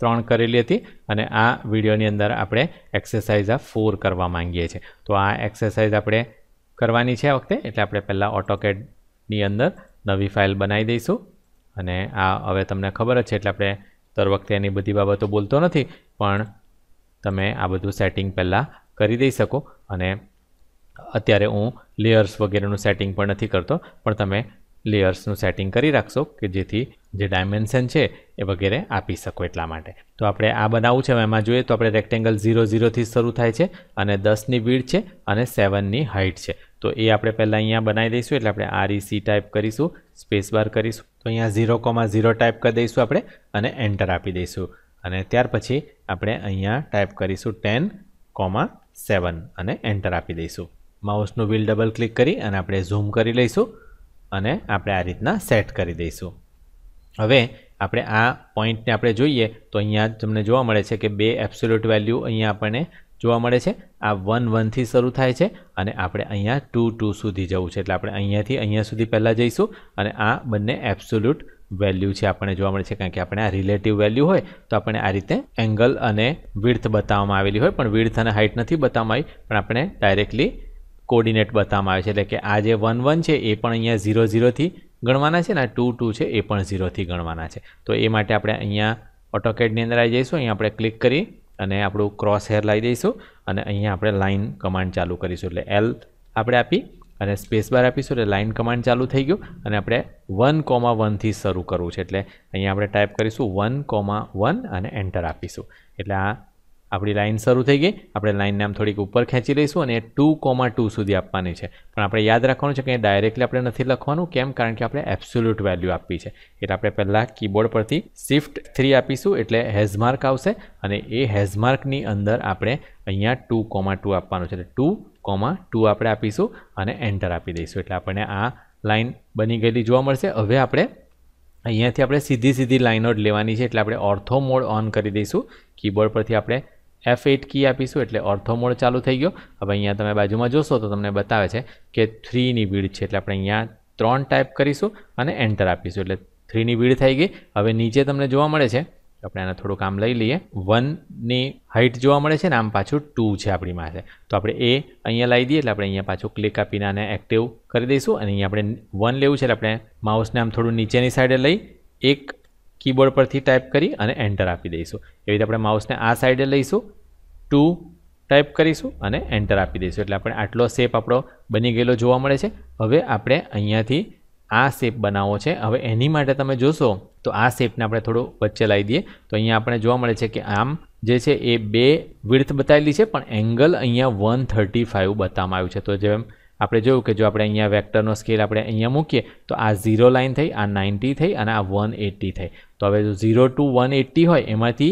ત્રણ કરેલી હતી અને આ વિડીયોની અંદર આપણે એક્સરસાઇઝ આ ફોર કરવા માંગીએ છીએ તો આ એક્સરસાઇઝ આપણે કરવાની છે આ વખતે એટલે આપણે પહેલાં ઓટોકેડની અંદર નવી ફાઇલ બનાવી દઈશું અને આ હવે તમને ખબર જ છે એટલે આપણે દર વખતે એની બધી બાબતો બોલતો નથી પણ તમે આ બધું સેટિંગ પહેલાં કરી દઈ શકો અને અત્યારે હું લેયર્સ વગેરેનું સેટિંગ પણ નથી કરતો પણ તમે લેયર્સનું સેટિંગ કરી રાખશો કે જેથી જે ડાયમેન્શન છે એ વગેરે આપી શકો એટલા માટે તો આપણે આ બનાવવું છે એમાં જોઈએ તો આપણે રેક્ટેંગલ ઝીરો ઝીરોથી શરૂ થાય છે અને દસની વીડ છે અને સેવનની હાઇટ છે તો એ આપણે પહેલાં અહીંયા બનાવી દઈશું એટલે આપણે આરઈસી ટાઈપ કરીશું સ્પેસ બાર કરીશું તો અહીંયા ઝીરો કોમા ઝીરો ટાઈપ કરી દઈશું આપણે અને એન્ટર આપી દઈશું અને ત્યાર પછી આપણે અહીંયા ટાઈપ કરીશું ટેન કોમા સેવન અને એન્ટર આપી દઈશું માઉસનું વ્હીલ ડબલ ક્લિક કરી અને આપણે ઝૂમ કરી લઈશું અને આપણે આ રીતના સેટ કરી દઈશું હવે આપણે આ પોઈન્ટને આપણે જોઈએ તો અહીંયા તમને જોવા મળે છે કે બે એબ્સોલ્યુટ વેલ્યુ અહીંયા આપણને જોવા મળે છે આ વન વનથી શરૂ થાય છે અને આપણે અહીંયા ટુ ટુ સુધી જવું છે એટલે આપણે અહીંયાથી અહીંયા સુધી પહેલાં જઈશું અને આ બંને એબ્સોલ્યુટ વેલ્યુ છે આપણને જોવા મળે છે કારણ કે આપણે આ રિલેટિવ વેલ્યુ હોય તો આપણે આ રીતે એંગલ અને વિર્થ બતાવવામાં આવેલી હોય પણ વિર્થ અને હાઇટ નથી બતાવવામાં આવી પણ આપણે ડાયરેક્ટલી કોર્ડિનેટ બતાવવામાં આવે છે એટલે કે આ જે વન વન છે એ પણ અહીંયા ઝીરો ઝીરોથી ગણવાના છે ને આ ટુ ટુ છે એ પણ ઝીરોથી ગણવાના છે તો એ માટે આપણે અહીંયા ઓટોકેડની અંદર આવી જઈશું અહીંયા આપણે ક્લિક કરી અને આપણું ક્રોસ હેર લાવી દઈશું અને અહીંયા આપણે લાઇન કમાન્ડ ચાલુ કરીશું એટલે એલ આપણે આપી અને સ્પેસ બાર આપીશું એટલે લાઇન કમાન્ડ ચાલુ થઈ ગયું અને આપણે વન કોમા વનથી શરૂ કરવું છે એટલે અહીંયા આપણે ટાઈપ કરીશું વન કોમા વન અને એન્ટર આપીશું એટલે આ આપણી લાઇન શરૂ થઈ ગઈ આપણે લાઇનને આમ થોડીક ઉપર ખેંચી લઈશું અને ટુ કોમા ટુ સુધી આપવાની છે પણ આપણે યાદ રાખવાનું છે કે ડાયરેક્ટલી આપણે નથી લખવાનું કેમ કારણ કે આપણે એબ્સોલ્યુટ વેલ્યુ આપી છે એટલે આપણે પહેલાં કીબોર્ડ પરથી શિફ્ટ થ્રી આપીશું એટલે હેઝમાર્ક આવશે અને એ હેઝમાર્કની અંદર આપણે અહીંયા ટુ કોમા ટુ આપવાનું છે એટલે ટુ કોમા ટુ આપણે આપીશું અને એન્ટર આપી દઈશું એટલે આપણને આ લાઇન બની ગયેલી જોવા મળશે હવે આપણે અહીંયાથી આપણે સીધી સીધી લાઇનો જ લેવાની છે એટલે આપણે ઓર્થો મોડ ઓન કરી દઈશું કીબોર્ડ પરથી આપણે એફ એટ કી આપીશું એટલે અડધો મોડ ચાલુ થઈ ગયો હવે અહીંયા તમે બાજુમાં જોશો તો તમને બતાવે છે કે થ્રીની વીડ છે એટલે આપણે અહીંયા ત્રણ ટાઈપ કરીશું અને એન્ટર આપીશું એટલે થ્રીની વીડ થઈ ગઈ હવે નીચે તમને જોવા મળે છે આપણે આને થોડુંક આમ લઈ લઈએ વનની હાઇટ જોવા મળે છે ને આમ પાછું ટુ છે આપણી પાસે તો આપણે એ અહીંયા લાવી દઈએ એટલે આપણે અહીંયા પાછું ક્લિક આપીને આને એક્ટિવ કરી દઈશું અને અહીંયા આપણે વન લેવું છે એટલે આપણે માઉસને આમ થોડું નીચેની સાઈડે લઈ એક કીબોર્ડ પરથી ટાઈપ કરી અને એન્ટર આપી દઈશું એવી રીતે આપણે માઉસને આ સાઈડે લઈશું ટુ ટાઈપ કરીશું અને એન્ટર આપી દઈશું એટલે આપણે આટલો શેપ આપણો બની ગયેલો જોવા મળે છે હવે આપણે અહીંયાથી આ શેપ બનાવવો છે હવે એની માટે તમે જોશો તો આ શેપને આપણે થોડું વચ્ચે લાવી દઈએ તો અહીંયા આપણે જોવા મળે છે કે આમ જે છે એ બે વિર્થ બતાવેલી છે પણ એંગલ અહીંયા વન થર્ટી ફાઇવ બતાવવામાં આવ્યું છે તો જેમ આપણે જોયું કે જો આપણે અહીંયા વેક્ટરનો સ્કેલ આપણે અહીંયા મૂકીએ તો આ ઝીરો લાઇન થઈ આ નાઇન્ટી થઈ અને આ વન એટી થઈ તો હવે જો ઝીરો ટુ વન એટી હોય એમાંથી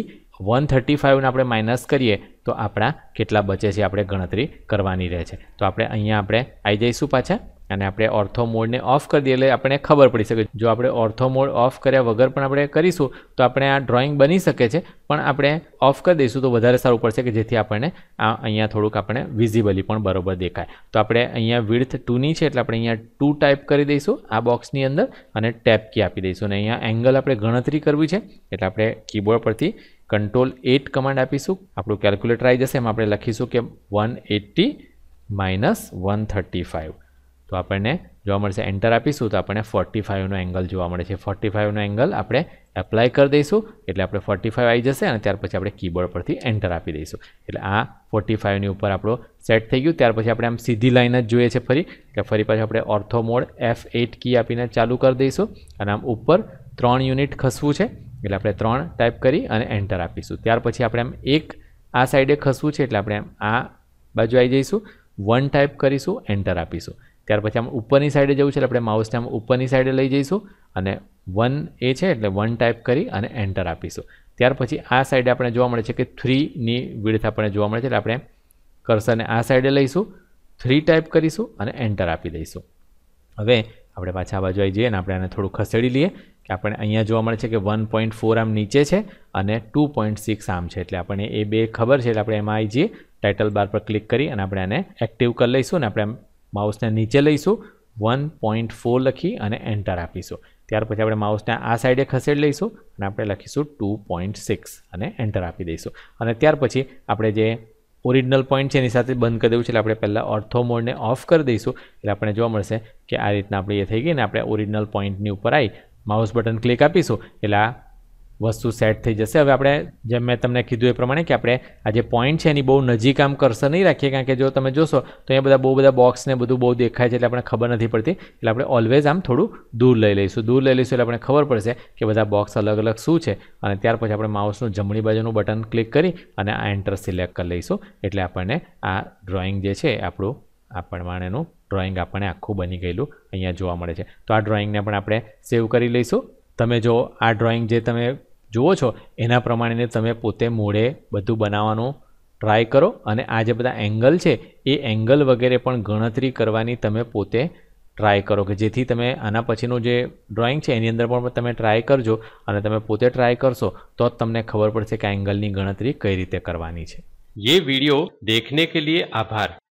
વન થર્ટી ફાઇવને આપણે માઇનસ કરીએ તો આપણા કેટલા બચે છે આપણે ગણતરી કરવાની રહે છે તો આપણે અહીંયા આપણે આવી જઈશું પાછા અને આપણે ઓર્થો મોડને ઓફ કરી દઈએ એટલે આપણે ખબર પડી શકે જો આપણે ઓર્થો મોડ ઓફ કર્યા વગર પણ આપણે કરીશું તો આપણે આ ડ્રોઈંગ બની શકે છે પણ આપણે ઓફ કરી દઈશું તો વધારે સારું પડશે કે જેથી આપણને આ અહીંયા થોડુંક આપણે વિઝિબલી પણ બરોબર દેખાય તો આપણે અહીંયા વિડથ ટુની છે એટલે આપણે અહીંયા ટુ ટાઈપ કરી દઈશું આ બોક્સની અંદર અને ટેપ કી આપી દઈશું અને અહીંયા એંગલ આપણે ગણતરી કરવી છે એટલે આપણે કીબોર્ડ પરથી કંટ્રોલ એટ કમાન્ડ આપીશું આપણું કેલ્ક્યુલેટર આવી જશે એમાં આપણે લખીશું કે one eighty minus one thirty five તો આપણને જોવા મળશે એન્ટર આપીશું તો આપણને ફોર્ટી ફાઇવનો એંગલ જોવા મળે છે ફોર્ટી ફાઇવનો એંગલ આપણે એપ્લાય કરી દઈશું એટલે આપણે ફોર્ટી ફાઇવ આવી જશે અને ત્યાર પછી આપણે કીબોર્ડ પરથી એન્ટર આપી દઈશું એટલે આ ફોર્ટી ફાઇવની ઉપર આપણો સેટ થઈ ગયું ત્યાર પછી આપણે આમ સીધી લાઈન જ જોઈએ છે ફરી કે ફરી પાછું આપણે ortho mode F eight key આપીને ચાલુ કરી દઈશું અને આમ ઉપર ત્રણ યુનિટ ખસવું છે એટલે આપણે ત્રણ ટાઈપ કરી અને એન્ટર આપીશું ત્યાર પછી આપણે આમ એક આ સાઈડે ખસવું છે એટલે આપણે આમ આ બાજુ આવી જઈશું વન ટાઈપ કરીશું એન્ટર આપીશું ત્યાર પછી આમ ઉપરની સાઈડે જવું છે એટલે આપણે માઉસને આમ ઉપરની સાઈડે લઈ જઈશું અને વન એ છે એટલે વન ટાઈપ કરી અને એન્ટર આપીશું ત્યાર પછી આ સાઈડે આપણે જોવા મળે છે કે થ્રીની વિડથ આપણને જોવા મળે છે એટલે આપણે કર્સરને આ સાઈડે લઈશું થ્રી ટાઈપ કરીશું અને એન્ટર આપી દઈશું હવે આપણે પાછા બાજુ આવી જઈએ અને આપણે આને થોડું ખસેડી લઈએ કે આપણે અહીંયા જોવા મળે છે કે વન પોઈન્ટ ફોર આમ નીચે છે અને ટુ પોઈન્ટ સિક્સ આમ છે એટલે આપણે એ બે ખબર છે એટલે આપણે એમાં આવી જઈએ ટાઇટલ બાર પર ક્લિક કરી અને આપણે આને એક્ટિવ કરી લઈશું અને આપણે માઉસને નીચે લઈશું વન પોઈન્ટ ફોર લખી અને એન્ટર આપીશું ત્યાર પછી આપણે માઉસને આ સાઈડે ખસેડી લઈશું અને આપણે લખીશું ટુ પોઈન્ટ સિક્સ અને એન્ટર આપી દઈશું અને ત્યાર પછી આપણે જે ઓરિજિનલ પોઈન્ટ છે એની સાથે બંધ કરી દેવું છે એટલે આપણે પહેલાં ઓર્થો મોડને ઓફ કરી દઈશું એટલે આપણને જોવા મળશે કે આ રીતના આપણે એ થઈ ગઈ ને આપણે ઓરિજિનલ પોઈન્ટની ઉપર આવી માઉસ બટન ક્લિક આપીશું એટલે આ વસ્તુ સેટ થઈ જશે હવે આપણે જેમ મેં તમને કીધું એ પ્રમાણે કે આપણે આ જે પોઈન્ટ છે એની બહુ નજીક આમ કરશે નહીં રાખીએ કારણ કે જો તમે જોશો તો અહીંયા બધા બહુ બધા બોક્સ ને બધું બહુ દેખાય છે એટલે આપણે ખબર નથી પડતી એટલે આપણે ઓલવેઝ આમ થોડું દૂર લઈ લઈશું દૂર લઈ લઈશું એટલે આપણે ખબર પડશે કે બધા બોક્સ અલગ અલગ શું છે અને ત્યાર પછી આપણે માઉસનું જમણી બાજુનું બટન ક્લિક કરી અને આ એન્ટર સિલેક્ટ કરી લઈશું એટલે આપણને આ ડ્રોઈંગ જે છે આપણું આ પ્રમાણેનું ડ્રોઈંગ આપણને આખું બની ગયેલું અહીંયા જોવા મળે છે તો આ ડ્રોઈંગને પણ આપણે સેવ કરી લઈશું તમે જો આ ડ્રોઈંગ જે તમે જુઓ છો એના પ્રમાણેને તમે પોતે મોડે બધું બનાવવાનું ટ્રાય કરો અને આ જે બધા એંગલ છે એ એંગલ વગેરે પણ ગણતરી કરવાની તમે પોતે ટ્રાય કરો કે જેથી તમે આના પછીનું જે ડ્રોઈંગ છે એની અંદર પણ તમે ટ્રાય કરજો અને તમે પોતે ટ્રાય કરશો તો જ તમને ખબર પડશે કે એંગલની ગણતરી કઈ રીતે કરવાની છે ये વિડીયો દેખને કે લીએ આભાર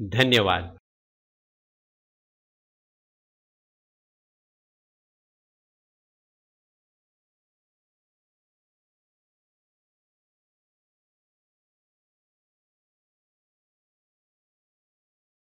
ધન્યવાદ